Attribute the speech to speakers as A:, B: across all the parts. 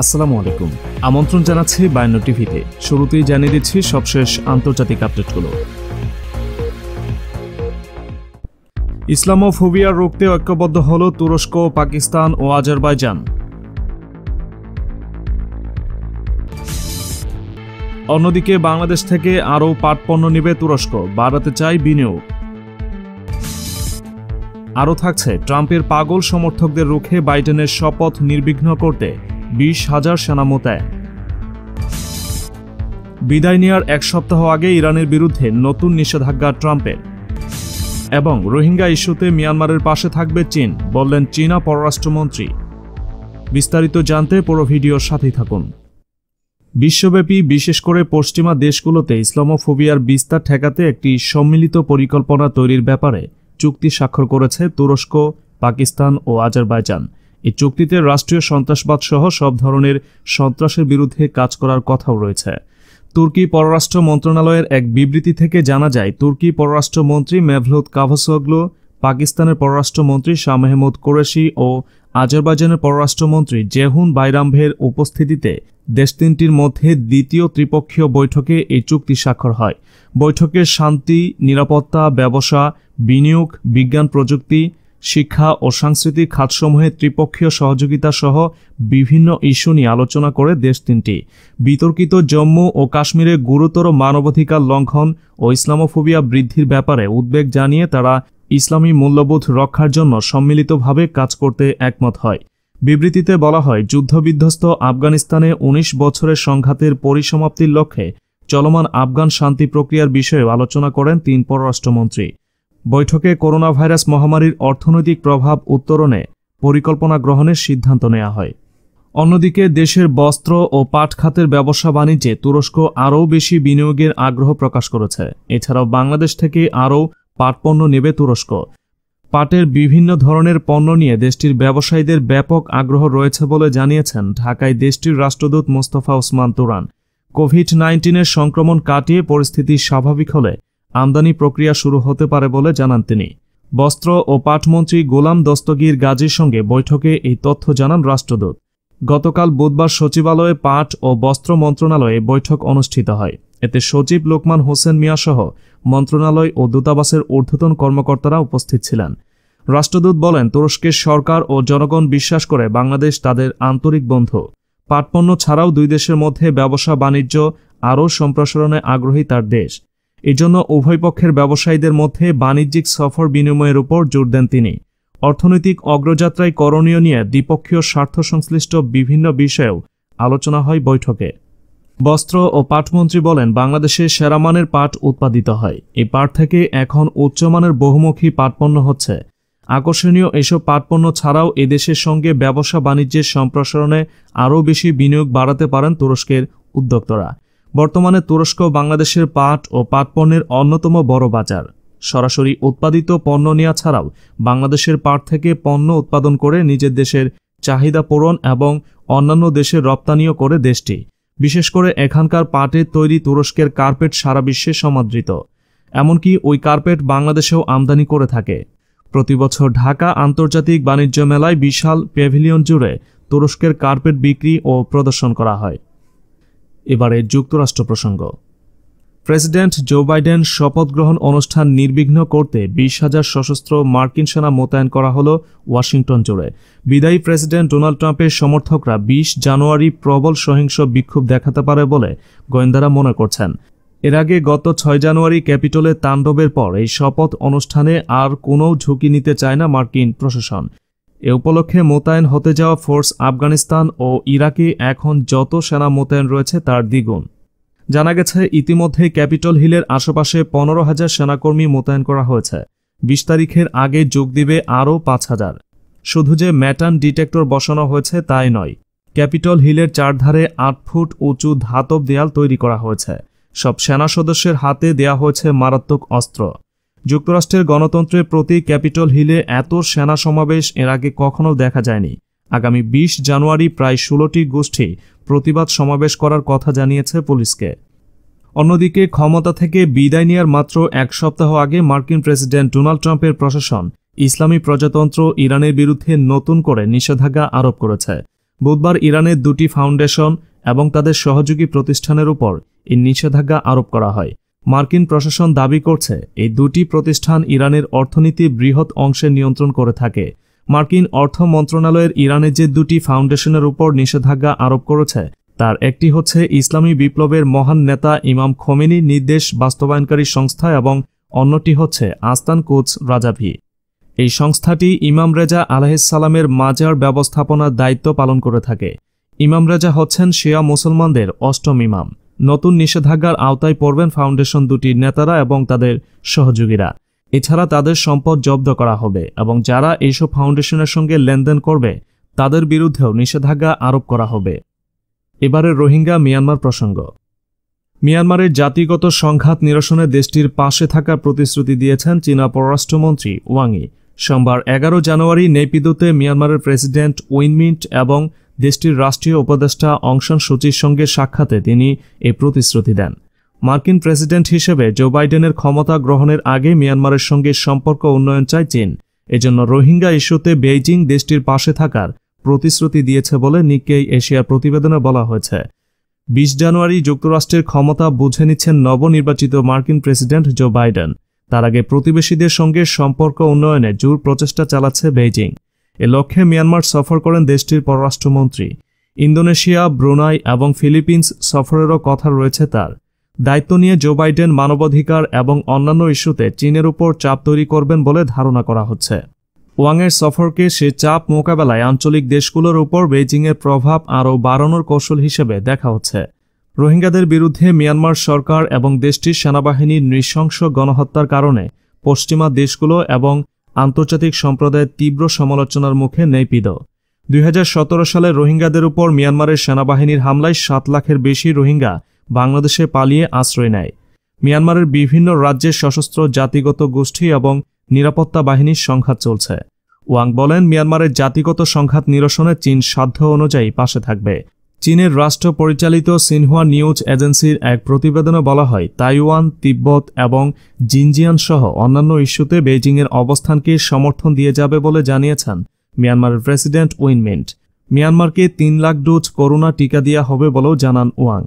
A: আসসালামু আলাইকুম আমন্ত্রণ জানাচ্ছে বায়ান্ন টিভিতে শুরুতেই জানিয়ে দিচ্ছি সবশেষ আন্তর্জাতিক আপডেটগুলো ইসলামোফোবিয়া রুখতে ঐক্যবদ্ধ হল তুরস্ক পাকিস্তান ও আজারবাইজান অন্যদিকে বাংলাদেশ থেকে আরও পাটপণ্য নেবে তুরস্ক বাড়াতে চায় বিনিয়োগ আরও থাকছে ট্রাম্পের পাগল সমর্থকদের রুখে বাইডেনের শপথ নির্বিঘ্ন করতে বিশ হাজার সেনা মোতায়েন বিদায় নেয়ার এক সপ্তাহ আগে ইরানের বিরুদ্ধে নতুন নিষেধাজ্ঞা ট্রাম্পের এবং রোহিঙ্গা ইস্যুতে মিয়ানমারের পাশে থাকবে চীন বললেন চীনা পররাষ্ট্রমন্ত্রী বিস্তারিত জানতে পুরো ভিডিওর সাথেই থাকুন বিশ্বব্যাপী বিশেষ করে পশ্চিমা দেশগুলোতে ইসলামোফোবিয়ার বিস্তার ঠেকাতে একটি সম্মিলিত পরিকল্পনা তৈরির ব্যাপারে চুক্তি স্বাক্ষর করেছে তুরস্ক পাকিস্তান ও আজারবাইজান এই চুক্তিতে রাষ্ট্রীয় সন্ত্রাসবাদ সহ সব ধরনের সন্ত্রাসের বিরুদ্ধে কাজ করার কথাও রয়েছে তুর্কি পররাষ্ট্র মন্ত্রণালয়ের এক বিবৃতি থেকে জানা যায় তুর্কি পররাষ্ট্রমন্ত্রী মেভলুদ কাভসগ্লু পাকিস্তানের পররাষ্ট্রমন্ত্রী শাহ মেহমুদ কোরেশি ও আজারবাইজানের পররাষ্ট্রমন্ত্রী জেহুন বাইরাম্ভের উপস্থিতিতে দেশ তিনটির মধ্যে দ্বিতীয় ত্রিপক্ষীয় বৈঠকে এই চুক্তি স্বাক্ষর হয় বৈঠকে শান্তি নিরাপত্তা ব্যবসা বিনিয়োগ বিজ্ঞান প্রযুক্তি শিক্ষা ও সাংস্কৃতিক খাতসমূহে ত্রিপক্ষীয় সহযোগিতা সহ বিভিন্ন ইস্যু নিয়ে আলোচনা করে দেশ তিনটি বিতর্কিত জম্মু ও কাশ্মীরে গুরুতর মানবাধিকার লঙ্ঘন ও ইসলামোফোবিয়া বৃদ্ধির ব্যাপারে উদ্বেগ জানিয়ে তারা ইসলামী মূল্যবোধ রক্ষার জন্য সম্মিলিতভাবে কাজ করতে একমত হয় বিবৃতিতে বলা হয় যুদ্ধবিধ্বস্ত আফগানিস্তানে ১৯ বছরের সংঘাতের পরিসমাপ্তির লক্ষ্যে চলমান আফগান শান্তি প্রক্রিয়ার বিষয়ে আলোচনা করেন তিন পররাষ্ট্রমন্ত্রী বৈঠকে করোনা ভাইরাস মহামারীর অর্থনৈতিক প্রভাব উত্তরণে পরিকল্পনা গ্রহণের সিদ্ধান্ত নেওয়া হয় অন্যদিকে দেশের বস্ত্র ও পাট খাতের ব্যবসা বাণিজ্যে তুরস্ক আরও বেশি বিনিয়োগের আগ্রহ প্রকাশ করেছে এছাড়াও বাংলাদেশ থেকে আরও পাটপণ্য নেবে তুরস্ক পাটের বিভিন্ন ধরনের পণ্য নিয়ে দেশটির ব্যবসায়ীদের ব্যাপক আগ্রহ রয়েছে বলে জানিয়েছেন ঢাকায় দেশটির রাষ্ট্রদূত মোস্তফা ওসমান তুরান কোভিড নাইন্টিনের সংক্রমণ কাটিয়ে পরিস্থিতি স্বাভাবিক হলে আমদানি প্রক্রিয়া শুরু হতে পারে বলে জানান তিনি বস্ত্র ও পাটমন্ত্রী গোলাম দস্তগীর গাজীর সঙ্গে বৈঠকে এই তথ্য জানান রাষ্ট্রদূত গতকাল বুধবার সচিবালয়ে পাট ও বস্ত্র মন্ত্রণালয়ে বৈঠক অনুষ্ঠিত হয় এতে সচিব লোকমান হোসেন মিয়াসহ মন্ত্রণালয় ও দূতাবাসের ঊর্ধ্বতন কর্মকর্তারা উপস্থিত ছিলেন রাষ্ট্রদূত বলেন তুরস্কের সরকার ও জনগণ বিশ্বাস করে বাংলাদেশ তাদের আন্তরিক বন্ধু পাটপণ্য ছাড়াও দুই দেশের মধ্যে ব্যবসা বাণিজ্য আরও সম্প্রসারণে আগ্রহী তার দেশ এজন্য উভয় পক্ষের ব্যবসায়ীদের মধ্যে বাণিজ্যিক সফর বিনিময়ের উপর জোর দেন তিনি অর্থনৈতিক অগ্রযাত্রায় করণীয় নিয়ে দ্বিপক্ষীয় স্বার্থ সংশ্লিষ্ট বিভিন্ন বিষয়েও আলোচনা হয় বৈঠকে বস্ত্র ও পাটমন্ত্রী বলেন বাংলাদেশে সেরামানের পাট উৎপাদিত হয় এই পাট থেকে এখন উচ্চমানের বহুমুখী পাটপণ্য হচ্ছে আকর্ষণীয় এসব পাটপণ্য ছাড়াও এদেশের সঙ্গে ব্যবসা বাণিজ্যের সম্প্রসারণে আরও বেশি বিনিয়োগ বাড়াতে পারেন তুরস্কের উদ্যোক্তরা বর্তমানে তুরস্ক বাংলাদেশের পাট ও পাট পণ্যের অন্যতম বড় বাজার সরাসরি উৎপাদিত পণ্য নেওয়া ছাড়াও বাংলাদেশের পাট থেকে পণ্য উৎপাদন করে নিজের দেশের চাহিদা পূরণ এবং অন্যান্য দেশের রপ্তানিও করে দেশটি বিশেষ করে এখানকার পাটের তৈরি তুরস্কের কার্পেট সারা বিশ্বে সমাদৃত এমনকি ওই কার্পেট বাংলাদেশেও আমদানি করে থাকে প্রতি বছর ঢাকা আন্তর্জাতিক বাণিজ্য মেলায় বিশাল প্যাভিলিয়ন জুড়ে তুরস্কের কার্পেট বিক্রি ও প্রদর্শন করা হয় এবারে যুক্তরাষ্ট্র প্রসঙ্গ প্রেসিডেন্ট জো বাইডেন শপথ গ্রহণ অনুষ্ঠান নির্বিঘ্ন করতে বিশ হাজার সশস্ত্র মার্কিন সেনা মোতায়েন করা হল ওয়াশিংটন জুড়ে বিদায়ী প্রেসিডেন্ট ডোনাল্ড ট্রাম্পের সমর্থকরা বিশ জানুয়ারি প্রবল সহিংস বিক্ষোভ দেখাতে পারে বলে গোয়েন্দারা মনে করছেন এর আগে গত ছয় জানুয়ারি ক্যাপিটলে তাণ্ডবের পর এই শপথ অনুষ্ঠানে আর কোনও ঝুঁকি নিতে চায় না মার্কিন প্রশাসন এ উপলক্ষে মোতায়েন হতে যাওয়া ফোর্স আফগানিস্তান ও ইরাকে এখন যত সেনা মোতায়েন রয়েছে তার দ্বিগুণ জানা গেছে ইতিমধ্যে ক্যাপিটল হিলের আশেপাশে পনেরো হাজার সেনাকর্মী মোতায়েন করা হয়েছে বিশ তারিখের আগে যোগ দিবে আরও পাঁচ হাজার শুধু যে ম্যাটান ডিটেক্টর বসানো হয়েছে তাই নয় ক্যাপিটল হিলের চারধারে আট ফুট উঁচু ধাতব দেয়াল তৈরি করা হয়েছে সব সেনা সদস্যের হাতে দেয়া হয়েছে মারাত্মক অস্ত্র যুক্তরাষ্ট্রের গণতন্ত্রের প্রতি ক্যাপিটল হিলে এত সেনা সমাবেশ এর আগে কখনো দেখা যায়নি আগামী ২০ জানুয়ারি প্রায় ষোলোটি গোষ্ঠী প্রতিবাদ সমাবেশ করার কথা জানিয়েছে পুলিশকে অন্যদিকে ক্ষমতা থেকে বিদায় নেওয়ার মাত্র এক সপ্তাহ আগে মার্কিন প্রেসিডেন্ট ডোনাল্ড ট্রাম্পের প্রশাসন ইসলামী প্রজাতন্ত্র ইরানের বিরুদ্ধে নতুন করে নিষেধাজ্ঞা আরোপ করেছে বুধবার ইরানের দুটি ফাউন্ডেশন এবং তাদের সহযোগী প্রতিষ্ঠানের উপর এই নিষেধাজ্ঞা আরোপ করা হয় মার্কিন প্রশাসন দাবি করছে এই দুটি প্রতিষ্ঠান ইরানের অর্থনীতি বৃহৎ অংশে নিয়ন্ত্রণ করে থাকে মার্কিন অর্থ মন্ত্রণালয়ের ইরানে যে দুটি ফাউন্ডেশনের উপর নিষেধাজ্ঞা আরোপ করেছে তার একটি হচ্ছে ইসলামী বিপ্লবের মহান নেতা ইমাম খোমেনি নির্দেশ বাস্তবায়নকারী সংস্থা এবং অন্যটি হচ্ছে আস্তান কোচ রাজাভি এই সংস্থাটি ইমাম রেজা আলাহিসাল্লামের মাজার ব্যবস্থাপনার দায়িত্ব পালন করে থাকে ইমাম রেজা হচ্ছেন শিয়া মুসলমানদের অষ্টম ইমাম নতুন নিষেধাজ্ঞার আওতায় পড়বেন ফাউন্ডেশন দুটির নেতারা এবং তাদের সহযোগীরা এছাড়া তাদের সম্পদ জব্দ করা হবে এবং যারা এইসব ফাউন্ডেশনের সঙ্গে লেনদেন করবে তাদের বিরুদ্ধেও নিষেধাজ্ঞা আরোপ করা হবে এবারে রোহিঙ্গা মিয়ানমার প্রসঙ্গ মিয়ানমারের জাতিগত সংঘাত নিরসনে দেশটির পাশে থাকার প্রতিশ্রুতি দিয়েছেন চীনা পররাষ্ট্রমন্ত্রী ওয়াংই সোমবার এগারো জানুয়ারি নেপিদোতে মিয়ানমারের প্রেসিডেন্ট উইনমিন্ট এবং দেশটির রাষ্ট্রীয় উপদেষ্টা অংশন সূচির সঙ্গে সাক্ষাতে তিনি এ প্রতিশ্রুতি দেন মার্কিন প্রেসিডেন্ট হিসেবে জো বাইডেনের ক্ষমতা গ্রহণের আগে মিয়ানমারের সঙ্গে সম্পর্ক উন্নয়ন চায় চীন এজন্য রোহিঙ্গা ইস্যুতে বেইজিং দেশটির পাশে থাকার প্রতিশ্রুতি দিয়েছে বলে নিকেই এশিয়ার প্রতিবেদনে বলা হয়েছে বিশ জানুয়ারি যুক্তরাষ্ট্রের ক্ষমতা বুঝে নিচ্ছেন নবনির্বাচিত মার্কিন প্রেসিডেন্ট জো বাইডেন তার আগে প্রতিবেশীদের সঙ্গে সম্পর্ক উন্নয়নে জোর প্রচেষ্টা চালাচ্ছে বেইজিং এ লক্ষ্যে মিয়ানমার সফর করেন দেশটির পররাষ্ট্রমন্ত্রী ইন্দোনেশিয়া ব্রুনাই এবং ফিলিপিন্স সফরেরও কথা রয়েছে তার দায়িত্ব নিয়ে জো বাইডেন মানবাধিকার এবং অন্যান্য ইস্যুতে চীনের উপর চাপ তৈরি করবেন বলে ধারণা করা হচ্ছে ওয়াংয়ের সফরকে সে চাপ মোকাবেলায় আঞ্চলিক দেশগুলোর উপর বেজিংয়ের প্রভাব আরও বাড়ানোর কৌশল হিসেবে দেখা হচ্ছে রোহিঙ্গাদের বিরুদ্ধে মিয়ানমার সরকার এবং দেশটির সেনাবাহিনীর নৃশংস গণহত্যার কারণে পশ্চিমা দেশগুলো এবং আন্তর্জাতিক সম্প্রদায়ের তীব্র সমালোচনার মুখে নেপিদ দুই সালে রোহিঙ্গাদের উপর মিয়ানমারের সেনাবাহিনীর হামলায় সাত লাখের বেশি রোহিঙ্গা বাংলাদেশে পালিয়ে আশ্রয় নেয় মিয়ানমারের বিভিন্ন রাজ্যের সশস্ত্র জাতিগত গোষ্ঠী এবং নিরাপত্তা বাহিনীর সংঘাত চলছে ওয়াং বলেন মিয়ানমারের জাতিগত সংঘাত নিরসনে চীন সাধ্য অনুযায়ী পাশে থাকবে চীনের রাষ্ট্র পরিচালিত সিনহুয়া নিউজ এজেন্সির এক প্রতিবেদনে বলা হয় তাইওয়ান তিব্বত এবং জিনজিয়ান সহ অন্যান্য ইস্যুতে বেইজিংয়ের অবস্থানকে সমর্থন দিয়ে যাবে বলে জানিয়েছেন মিয়ানমারের প্রেসিডেন্ট উইনমেন্ট মিয়ানমারকে তিন লাখ ডোজ করোনা টিকা দেওয়া হবে বলেও জানান ওয়াং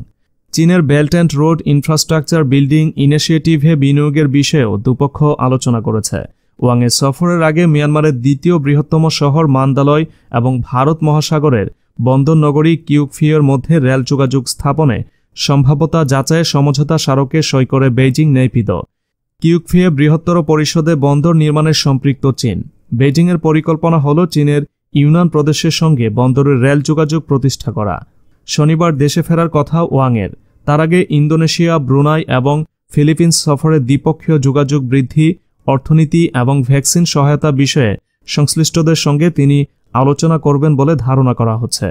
A: চীনের belt and road infrastructure building ইনিশিয়েটিভে বিনিয়োগের বিষয়েও দুপক্ষ আলোচনা করেছে ওয়াংয়ের সফরের আগে মিয়ানমারের দ্বিতীয় বৃহত্তম শহর মান্দালয় এবং ভারত মহাসাগরের বন্দরনগরী কিউকফিওর মধ্যে রেল যোগাযোগ স্থাপনে সম্ভাব্যতা যাচাইয়ে সমঝোতা স্মারকে সই করে বেইজিং নেপিদ কিউকফিয়ে বৃহত্তর পরিষদে বন্দর নির্মাণের সম্পৃক্ত চীন বেইজিংয়ের পরিকল্পনা হল চীনের ইউনান প্রদেশের সঙ্গে বন্দরের রেল যোগাযোগ প্রতিষ্ঠা করা শনিবার দেশে ফেরার কথা ওয়াংয়ের তার আগে ইন্দোনেশিয়া ব্রুনাই এবং ফিলিপিন্স সফরে দ্বিপক্ষীয় যোগাযোগ বৃদ্ধি অর্থনীতি এবং ভ্যাকসিন সহায়তা বিষয়ে সংশ্লিষ্টদের সঙ্গে তিনি আলোচনা করবেন বলে ধারণা করা হচ্ছে